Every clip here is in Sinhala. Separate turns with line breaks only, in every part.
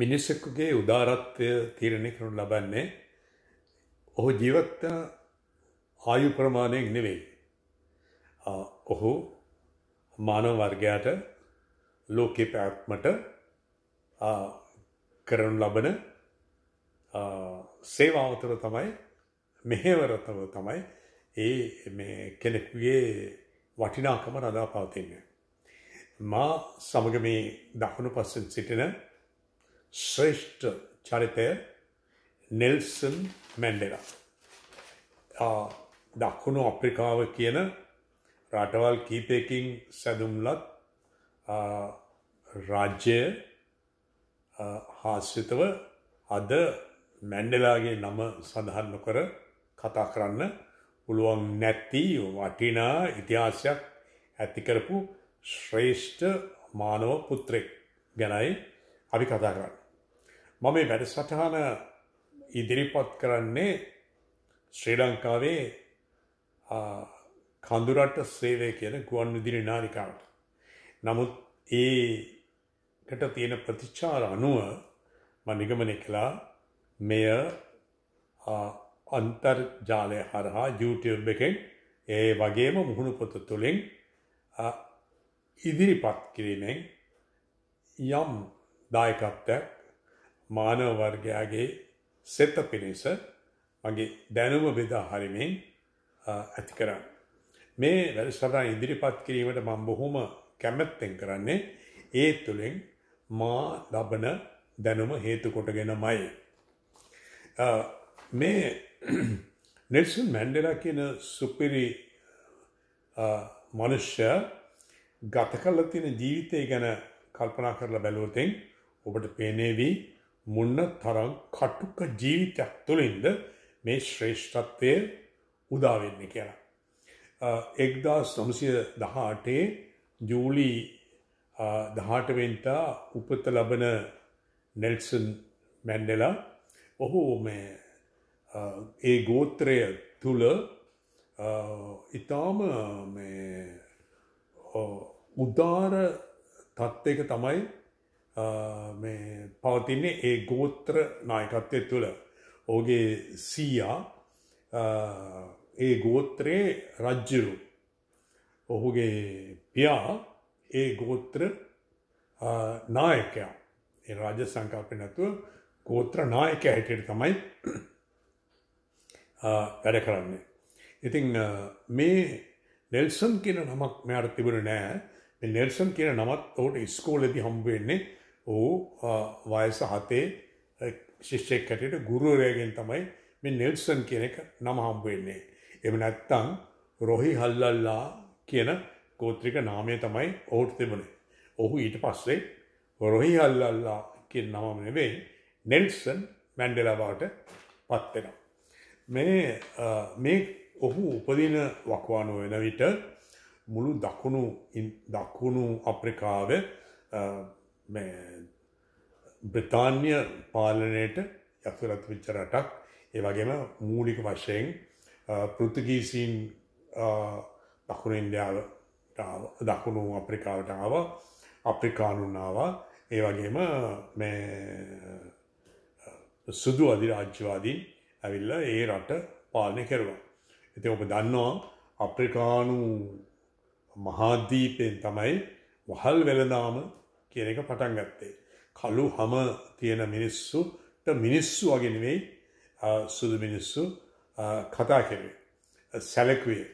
මිනිස්සෙකුගේ උදාරත්වය තීරණය කරනු ලබන්නේ ඔහු ජීවත්වන ආයු ප්‍රමාණයක් නෙවෙයි. ඔහු මානව වර්ගයාට ලෝකෙ පැවැත්මට කරනු ලබන සේවාවතර තමයි මෙහෙවරතව තමයි ඒ කෙනෙකුගේ වටිනාකම රදා පවතින්නේ. මා සමග මේ දකුණු පස්සෙන් සිටින શ્રેષ્ઠ ચરિત્ર නෙල්සන් මැන්ඩෙලා දක්කුණු අප්‍රිකාව කියන රටවල් කීපයකින් සැදුම්ලත් රාජ්‍යය හාස්්‍යතව අද මැන්ඩලාගේ නම සඳහන් නොකර කතා කරන්න පුළුවන් නැත්ති වටිනා ඉතිහාසයක් ඇතිකරපු ශ්‍රේෂ්ඨ මානව පුත්‍රෙක් ගැනයි අපි කතා කරන්න. මම මේ වැඩසටහන ඉදිරිපත් කරන්නේ ශ්‍රී ලංකාවේ කඳුරට සේවය කියන ගුවන් විදිරි නාරිකාවට. නමුත් ඒකට තියෙන ප්‍රතිචාර අනුව මනිගමන කලා මෙය අන්තර්ජාලය හරහා YouTube එකෙන් ඒ වගේම මුහුණු පොත තුළින් ඉදිරිපත් කිරීමෙන් යම් දායකත්වයක් මානව වර්ගයාගේ සෙත පිණිස මගේ දැනුම බෙදා හරිමින් ඇති කරන්න. මේ වැඩසටහන ඉදිරිපත් කිරීමට මම බොහොම කැමැත්තෙන් කරන්නේ ඒ තුළින් මා ලබන දැනුම හේතු කොටගෙනමයි. මේ නෙල්සන් මැන්ඩෙලා කියන සුපිරි මනුෂ්‍ය ගත කල්ල තියෙන ජීවිතය ගැන කල්පනා කරලා බැලුවතින් ඔබට පේනේවී මොන්න තරම් කටුක ජීවිතයක් තුළින්ද මේ ශ්‍රේෂ්ඨත්වය උදාවෙන්න කියලා. එක්දා සොමසිය දහාටේ ජූලි දහටවෙන්ටා උපත ලබන නෙල්සන් මැන්ඩෙලා ඔහු ඒ ගෝත්‍රය තුළ ඉතාම උදාර තත්ත්ක තමයි පවතින්නේ ඒ ගෝත්‍ර නායකත්වය තුළ ඕගේ සීයා ඒ ගෝත්‍රයේ රජ්ජරු ඔහුගේ පියා ඒ ගෝත්‍ර නායකයා ඒ රාජ සංකල්පය නැතුව ගෝත්‍ර නායකය හැටියට තමයි වැඩ කරන්නේ. ඉතිං මේ නෙල්සන් කියන නමක් මෙයාට තිබුණ නෑ නෙල්සන් කියන නමත් ඔහුට ස්කෝලෙදි හම්බුවෙන්නේ ඔහු වයස හතේ ශිෂ්‍යෙක් හැටියට ගුරුවරයාගෙන් තමයි මේ නෙල්සන් කියන එක නම හම්බ වෙන්නේ. එහෙම නැත්නම් රොහි හල්ලල්ලා කියන ගෝත්‍රික නාමය තමයි ඔහුට තිබුණේ. ඔහු ඊට පස්සේ රොහි හල්ලල්ලා කියන නම නෙවෙයි නෙල්සන් මැන්ඩෙලා බවට පත් වෙනවා. මේ මේ ඔහු උපදින වකවානුව වෙන විට මුළු දකුණු දකුණු අප්‍රිකාවේ බ්‍රතාන්්‍ය පාලනයට යතුරත් විච්ච රටක් ඒ වගේම මූලික වශයෙන් පෘතිගීසින් දකුණු ඉන්ඩියාව දකුණු අප්‍රිකාවට ආව අප්‍රිකානුන්නාව ඒ වගේම මේ සුදු අධිරාජ්‍යවාදීන් ඇවිල්ල ඒ රට පාලනය කරවා. එති ඔබ දන්නවා අප්‍රිකානු මහාදීපයෙන් තමයි වහල් වෙලදාම කියන එක පටන් ගත්තේ. කළු හම තියෙන මිනිස්සුට මිනිස්සු වගේ නෙවෙයි සුදු මිනිස්සු කතා කෙරුවේ. සැලකුවේ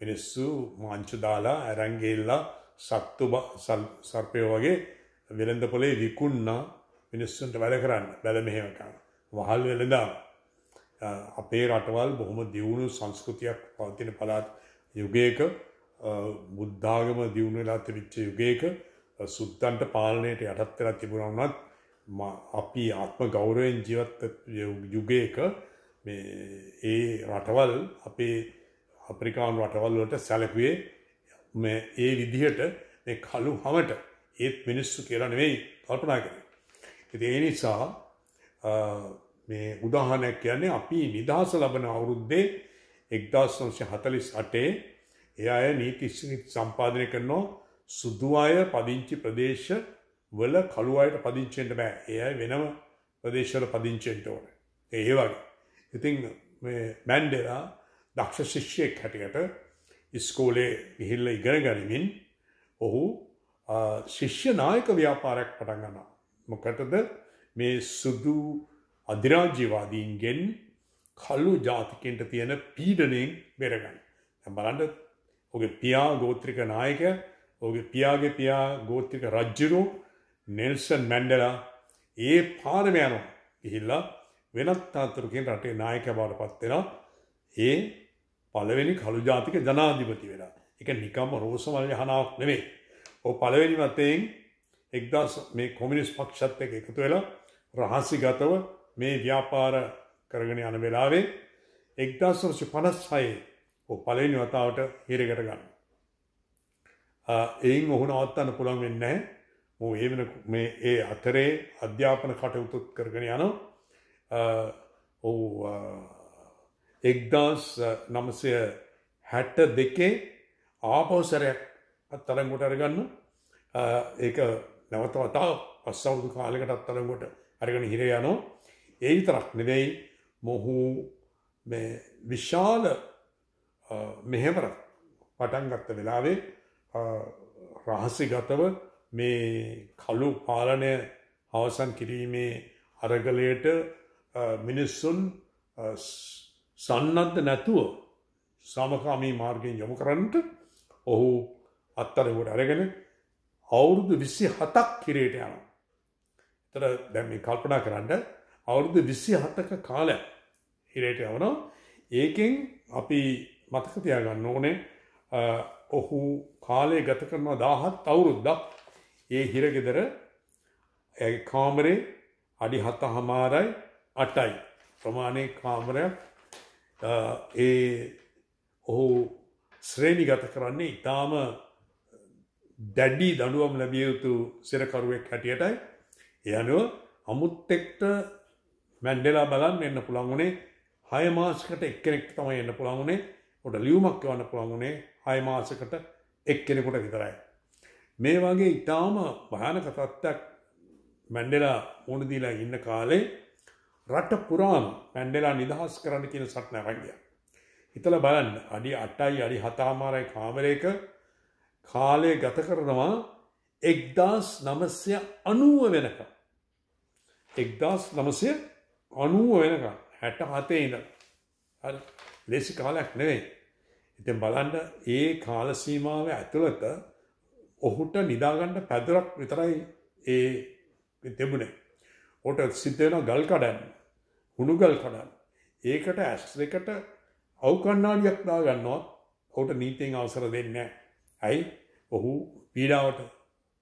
මිනිස්සු මංචු දාලා අරන් ගිහිල්ලා සත්තු සර්පයෝ වගේ වෙළඳ පොලේ විකුණනා මිනිස්සුන්ට වැඩ කරන්න. වැඩ මෙහෙම කරනවා. වහල් වෙළඳාම අපේ රටවල් බොහොම දියුණු සංස්කෘතියක් පවතින පළාත් යුගයක බුද්ධාගම දියුණු වෙලා තිබිච්ච යුගයක සුද්දන්ට පාලනයට යටත් වෙලා තිබුණා වුණත් අපි ආත්ම ගෞරවයෙන් ජීවත් යුගයක මේ ඒ රටවල් අපේ අප්‍රිකානු රටවල් වලට සැලකුවේ මේ ඒ විදිහට මේ කළු හැමට ඒත් මිනිස්සු කියලා නෙවෙයි කල්පනා කරේ. ඉතින් ඒ නිසා මේ උදාහරණයක් කියන්නේ අපි නිදහස ලබන අවුරුද්දේ 1948 ඒ අය නීති සම්පාදනය කරනවා සුදු අය පදිංචි ප්‍රදේශ වල කළු අයට පදිංචෙන්ට බෑ. ඒ අය වෙනම ප්‍රදේශවල පදිංචෙන්ට ඕන. ඒ වගේ. ඉතින් මේ මැන්ඩෙලා දක්ෂ ශිෂ්‍යයෙක් හැටියට ඉස්කෝලේ ගිහිල්ල ඉගෙන ගනිමින් ඔහු ශිෂ්‍ය නායක ව්‍යාපාරයක් පටන් ගන්නවා. මොකටද මේ සුදු අධිරාජ්‍යවාදීන්ගෙන් කල්ලු ජාතිකෙන්ට තියෙන පීඩනයෙන් බෙරගන්න. බලන්ඩ ඔගේ පියා ගෝත්‍රික නායක ඔගේ පියාගේ පියා ගෝත්‍රික රජ්ජුරු නෙල්සන් මැන්ඩලා ඒ පාරම යනවා ගිහිල්ලා වෙනත් තාන්තරුකෙන් රටේ නායකයා බවට පත් වෙනවා ඒ පළවෙනි කළු ජාතික ජනාධිපති වෙලා. ඒක නිකම්ම රෝසමල් යහනාවක් නෙමෙයි. ඔය පළවෙනි වතෙන් 1000 මේ කොමියුනිස්ට් පක්ෂත් එක්ක එකතු වෙලා රහසිගතව මේ ව්‍යාපාර කරගෙන යන වෙලාවේ 1956 ඔය පළවෙනි වතාවට හිරකට ගන්නවා. එයින් ඔහු නවත්තන්න පුළන් වෙන්න මූ ඒ වෙන මේ ඒ අතරේ අධ්‍යාපන කටයුතුත් කරගෙන යන ඔහු එක්දස් නමසය හැට්ට දෙකේ ආපෝසරයක් අත්තරංගොට අරගන්න ඒක නැවත වතා පස්සවුදු කාලෙකට අත්තරංගොට අරගෙන හිර යනෝ ඒ තරක් නෙවෙයි මොහු විශාල මෙහෙමර පටන්ගත්ත වෙලාවේ රහසිගතව මේ කළු පාලනය අවසන් කිරීමේ අරගලයට මිනිස්සුන් සන්නන්ත නැතුව සාමකාමී මාර්ගයෙන් යොමු කරන්නට ඔහු අත්තලවට අරගෙන අවුරුදු විස්සි හතක් කිරේට යන. තර දැම කල්පනා කරන්න අවුරුදු විස්සි හතක කාලයක් හිරේට යවනවා ඒකෙන් අපි මතකතියාගන්න ඕනේ ඔහු කාලය ගත කරනවා දාහත් අවුරුද්දක් ඒ හිරගෙදර කාමරේ අඩි හත හමාරයි අටයි ප්‍රමාණය කාමරයක් ඒ ඔහු ශ්‍රේණි ගත කරන්නේ ඉතාම දැඩ්ඩී දඩුවම් ලැබිය යුතු සිරකරුවෙක් හැටියටයි යනුව අමුත්තෙක්ට මැන්ඩෙලා බලන් එන්න පුළන්ගුණේ හයමාස්කට එක්කෙනෙක් තමයි එන්න පුළන්ගුණේ ොට ලියුමක් වන්න පුළන්ගුණේ අයමාසකට එක් කෙනෙකුට විතරයි. මේ වගේ ඉතාම භයානක තත්ත්වයක් මැන්ඩෙලා ඕනදීලා ඉන්න කාලේ රට පුරාම පැන්ඩෙලා නිදහස් කරන්න කියන සටන රැගිය. හිතල බලන්න අඩි අටයි අඩි හතාමාරයි කාමරයක කාලය ගත කරනවා එක්දස් නමස්ය අනුව වෙනක. එක්දස් නමසය අනුව වෙනක හැට හතේ ඉඳ ලෙසි කාලයක් නෙවෙයි ඉතින් බලන්න ඒ කාල සීමාව ඇතුළත ඔහුට නිදාගන්න පැදුරක් විතරයි ඒ තිබුණේ. ඔට සිද්ධ වෙන ගල් කඩන්න, හුණු ගල් කඩන්න. ඒකට ඇස් දෙකට අවු කණ්ණාඩියක් දා ගන්නවා. ඔහුට නීතියෙන් අවසර දෙන්නේ ඇයි? ඔහු පීඩාවට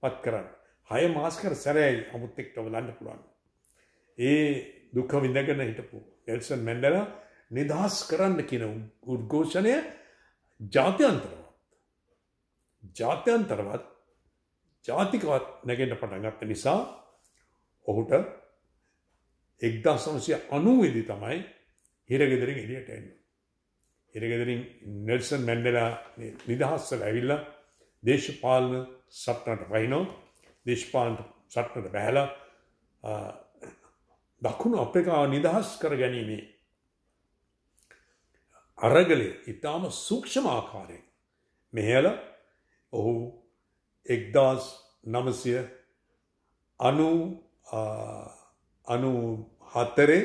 පත් කරන්න. හය මාස් කර සැරයයි අමුත් එක්ක බලන්න පුළුවන්. ඒ දුක විඳගෙන හිටපු නෙල්සන් මැන්ඩෙලා නිදහස් කරන්න කියන උද්ඝෝෂණය ජාත්‍යන්තරවත් ජාත්‍යන්තරවත් ජාතිකවත් නැගෙන්ට පටන්ගත්ත නිසා ඔහුට එක්දා සමසය අනුවේදි තමයි හිරගෙදරින් එලියට එන්න. හිරගෙදරින් නෙල්සන් මැන්ඩලා නිදහස්සල ඇවිල්ල දේශපාලන සටනට පහිනෝ දේශපාලට සටනට බැහලා දකුණු අප්‍රිකාව නිදහස් කර ගැනීමේ අරගලේ ඉතාම සූක්ෂම ආකාරයෙන් මෙහල ඔහු එක්දාස් නමසය අනු අනු හත්තරේ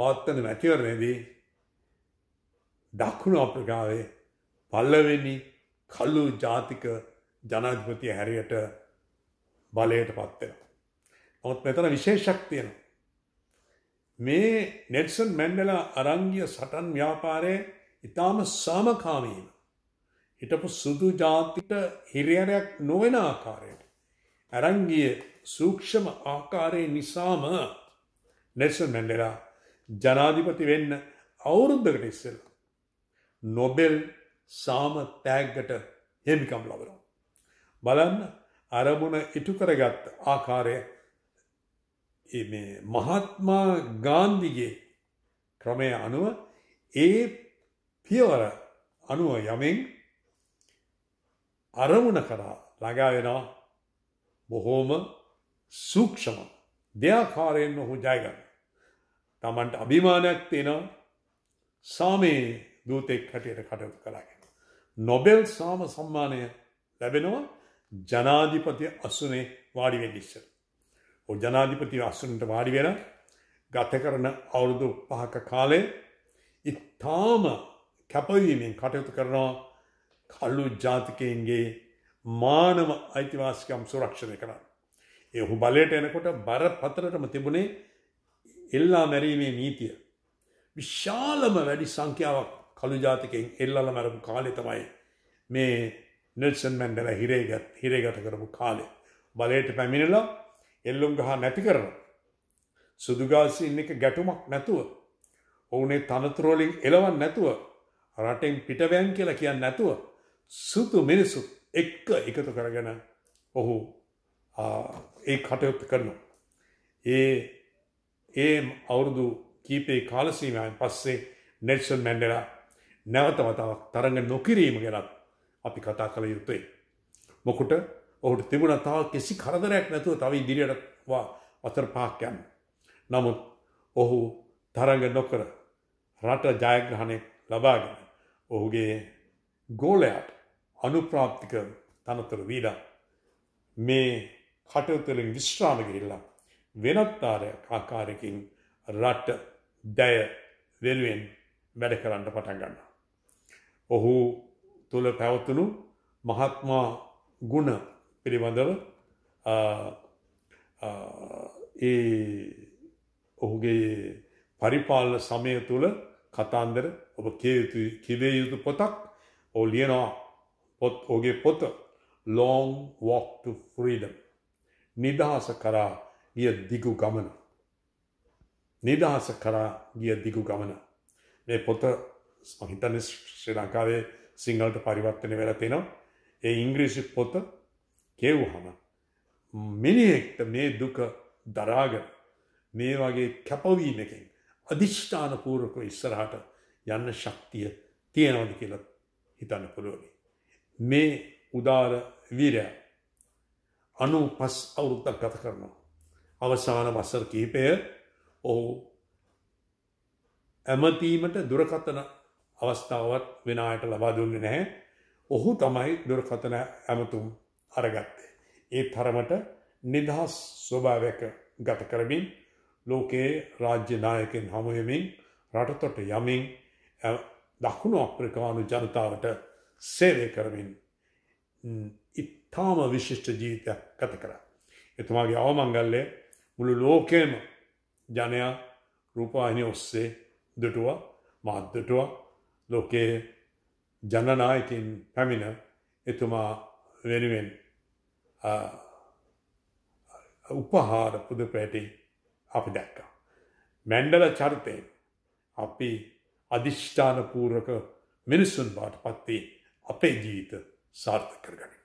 පාත්තන මැතිවරණයදී දක්කුණු අප්‍රිකාවේ පල්ලවෙනි කල්ලු ජාතික ජනාධපතිය හැරියට බලයට පත්වෙන. ඔත් මෙතන විශේෂක් තියෙනවා. මේ නෙට්සන් මැන්ඩලා අරංගිය සටන් ව්‍යාපාරය ඉතාම සාමකාමීව. හිටපු සුදු ජාතිට හිරියරයක් නොවෙන ආකාරයට. ඇරංගිය සූක්ෂම ආකාරය නිසාම නෙට්සන් මැන්ඩලා ජනාධිපති වෙන්න අවුරුද්ධකට ඉස්සෙල්. නොබෙල් සාම තෑග්ගට හෙමිකම් ලබරෝ. බලන්න අරමුණ ඉටු කරගත් ආකාරය මහත්මා ගාන්ධිගේ ක්‍රමය අනුව ඒ පියවර අනුව යමෙන් අරමුණ කරා ළඟාවෙනවා බොහෝම සූක්ෂම දෙයාකාරයෙන් ඔහු ජයගන්න. තමන්ට අභිමානයක් තියෙනවා සාමයේ දූතෙක් හැටියට කටයුතු කලාගෙන. නොබෙල් සාම සම්මානය ලැබෙනවා ජනාධිපති අසුනේ වාඩිවෙඩිස්සට. ජනාධිපති අස්සුනට වාඩිවෙන ගත කරන අවුරුදු පහක කාලේ ඉතාම කැපවීමෙන් කටයුතු කරනවා කල්ලු ජාතිකයන්ගේ මානව අයිතිවාසිකම් සුරක්ෂණය කරන්න. එහු බලයට එනකොට බර පතරටම තිබුණේ එල්ලා මැරීමේ නීතිය. විශාලම වැඩි සංඛ්‍යාවක් කළු ජාතිකෙන් එල්ලල මැරපු කාලෙ තමයි මේ නිල්සන් මැන්ඩල හිරේගත් හිරේගත කරපු කාලේ. බලයට පැමිණිලා එල්ලුම් ගහ නැති කරන. සුදුගාසි ඉන්න එක ගැටුමක් නැතුව. ඔවුනේ තනතුරෝලින් එලවන් නැතුව රටෙන් පිටවැන් කියලා කියන්න නැතුව සුතු මිනිසු එක්ක එකතු කරගෙන ඔහු ඒ කටයුත්ත කරනවා. ඒ ඒ අවුරුදු කීපේ කාලසීමයන් පස්සේ නෙල්සන් මැන්ඩලා නැවතවතාවක් තරඟ නොකිරීම ගැනත් අපි කතා කළ යුතුයි. මොකුට ඔහුට තිබුණ තව කිසි කරදරයක් නැතුව තව ඉදිරියට වතර පහක් යන්න. නමුත් ඔහු තරඟ නොකර රට ජයග්‍රහණය ලබාගෙන ඔහුගේ ගෝලයාට අනුප්‍රාප්තික තනතුර වීලා මේ කටයුතුලින් විශ්‍රාම ගිහිල්ලා වෙනත් ආකාරයකින් රට දැය වෙනුවෙන් වැඩ කරන්න පටන් ගන්නවා. ඔහු තුල පැවතුණු මහත්මා ගුණ පිළිබඳව ඒ ඔහුගේ පරිපාලන සමය තුළ කතාන්දර ඔබ කියයුතු කිවේ යුතු පොතක් ඕ ලියනවා පොත් ඔගේ පොත ලෝන් වෝක් ෆ්‍රීඩම් නිදහස කරා ගිය දිගු ගමන නිදහස කරා ගිය දිගු ගමන මේ පොත මහිතන ශ්‍රී ලංකාවේ සිංහලට පරිවර්තනය වෙලා තිෙනවා ඒ ඉංග්‍රීසි පොත කෙව්හම මිනිහෙක්ට මේ දුක දරාගෙන මේ වගේ කැපවීමකින් අධිෂ්ඨානපූර්වක ඉස්සරහට යන්න ශක්තිය තියෙනවද කියලා හිතන්න පුළුවනි. මේ උදාර වීරය අනු පස් අවුරුද්දක් ගත කරනවා. අවසාන වසර කීපය ඔහු ඇමතීමට දුරකතන අවස්ථාවත් වෙනයට ලබා දුන්නේ නැහැ. ඔහු තමයි දුරකතන ඇමතුම් අරගත්තේ. ඒ තරමට නිදහස් ස්වභාවයක ගත කරමින් ලෝකයේ රාජ්‍ය නායකෙන් හමුවමින් රටතොට යමින් දකුණු අප්‍රිකානු ජනතාවට සේවය කරමින් ඉතාම විශිෂ්ට ජීවිතයක් ගත කරා. එතුමාගේ අවමංගල්ලේ මුළු ලෝකයම ජනයා රූපාහිනි ඔස්සේ දුටුවා මාධ්‍යටුවා ලෝකයේ ජනනායකින් පැමිණ එතුමා වෙනුවෙන් උපහාර පුද පැටි අපි දැක්කා. මැන්ඩල චරිතයෙන් අපි අධිෂ්ඨානපූර්වක මිනිස්සුන් බාට පත්වේ අපේ ජීවිත සාර්ථ කරගනින්.